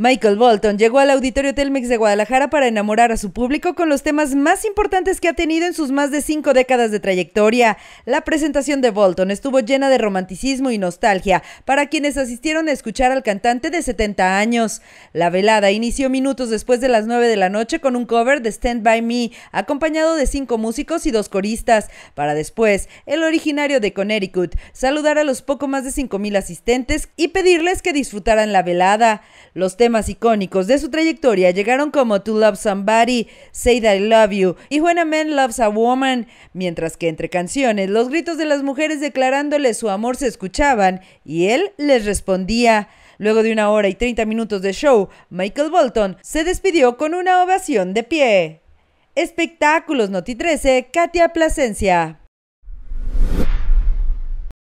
Michael Bolton llegó al Auditorio Telmex de Guadalajara para enamorar a su público con los temas más importantes que ha tenido en sus más de cinco décadas de trayectoria. La presentación de Bolton estuvo llena de romanticismo y nostalgia para quienes asistieron a escuchar al cantante de 70 años. La velada inició minutos después de las 9 de la noche con un cover de Stand By Me, acompañado de cinco músicos y dos coristas, para después, el originario de Connecticut, saludar a los poco más de 5.000 asistentes y pedirles que disfrutaran la velada. Los más icónicos de su trayectoria llegaron como To Love Somebody, Say That I Love You y When a Man Loves a Woman, mientras que entre canciones los gritos de las mujeres declarándole su amor se escuchaban y él les respondía. Luego de una hora y 30 minutos de show, Michael Bolton se despidió con una ovación de pie. Espectáculos Noti 13, Katia Plasencia.